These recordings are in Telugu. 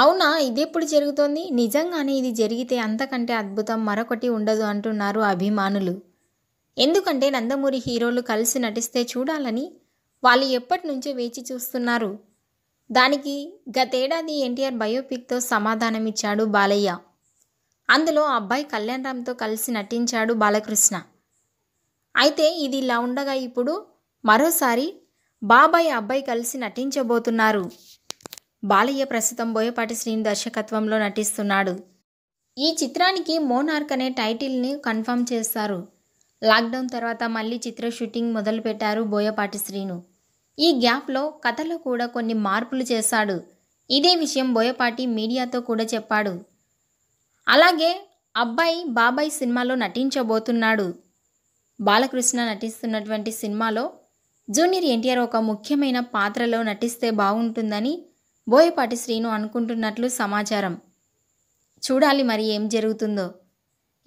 అవునా ఇదెప్పుడు జరుగుతోంది నిజంగానే ఇది జరిగితే అంతకంటే అద్భుతం మరొకటి ఉండదు అంటున్నారు అభిమానులు ఎందుకంటే నందమూరి హీరోలు కలిసి నటిస్తే చూడాలని వాళ్ళు ఎప్పటి నుంచో వేచి చూస్తున్నారు దానికి గతేడాది ఎన్టీఆర్ బయోపిక్తో సమాధానమిచ్చాడు బాలయ్య అందులో అబ్బాయి కళ్యాణ్ రామ్తో కలిసి నటించాడు బాలకృష్ణ అయితే ఇది ఇలా ఉండగా ఇప్పుడు మరోసారి బాబాయ్ అబ్బాయి కలిసి నటించబోతున్నారు బాలయ్య ప్రస్తుతం బోయపాటి శ్రీని దర్శకత్వంలో నటిస్తున్నాడు ఈ చిత్రానికి మోనార్క్ అనే టైటిల్ని కన్ఫర్మ్ చేస్తారు లాక్డౌన్ తర్వాత మళ్ళీ చిత్ర షూటింగ్ మొదలుపెట్టారు బోయపాటి శ్రీను ఈ గ్యాప్లో కథలో కూడా కొన్ని మార్పులు చేశాడు ఇదే విషయం బోయపాటి మీడియాతో కూడా చెప్పాడు అలాగే అబ్బాయి బాబాయ్ సినిమాలో నటించబోతున్నాడు బాలకృష్ణ నటిస్తున్నటువంటి సినిమాలో జూనియర్ ఎన్టీఆర్ ఒక ముఖ్యమైన పాత్రలో నటిస్తే బాగుంటుందని బోయపాటి శ్రీను అనుకుంటున్నట్లు సమాచారం చూడాలి మరి ఏం జరుగుతుందో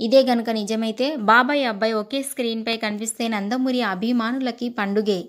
ఇదే గనుక నిజమైతే బాబాయ్ అబ్బాయి ఒకే స్క్రీన్పై కనిపిస్తే నందమూరి అభిమానులకి పండుగే